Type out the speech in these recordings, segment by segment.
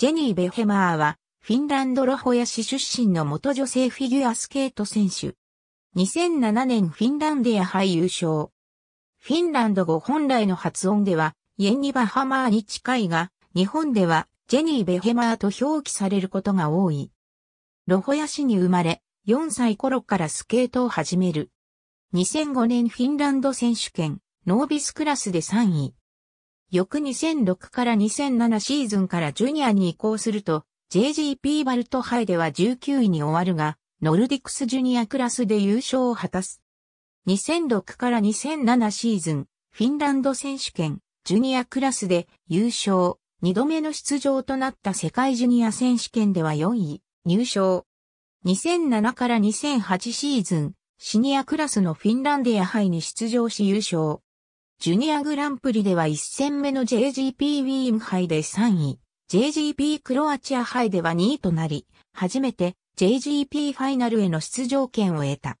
ジェニー・ベヘマーは、フィンランドロホヤ市出身の元女性フィギュアスケート選手。2007年フィンランディア杯優勝。フィンランド語本来の発音では、イェニバハマーに近いが、日本では、ジェニー・ベヘマーと表記されることが多い。ロホヤ市に生まれ、4歳頃からスケートを始める。2005年フィンランド選手権、ノービスクラスで3位。翌2006から2007シーズンからジュニアに移行すると、JGP バルト杯では19位に終わるが、ノルディクスジュニアクラスで優勝を果たす。2006から2007シーズン、フィンランド選手権、ジュニアクラスで優勝、2度目の出場となった世界ジュニア選手権では4位、入賞。2007から2008シーズン、シニアクラスのフィンランディア杯に出場し優勝。ジュニアグランプリでは1戦目の JGP ウィーン杯で3位、JGP クロアチア杯では2位となり、初めて JGP ファイナルへの出場権を得た。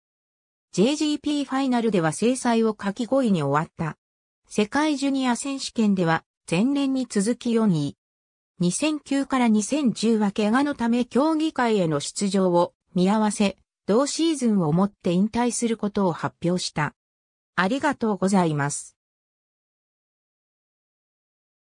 JGP ファイナルでは制裁を書き5位に終わった。世界ジュニア選手権では前年に続き4位。2009から2010は怪我のため競技会への出場を見合わせ、同シーズンをもって引退することを発表した。ありがとうございます。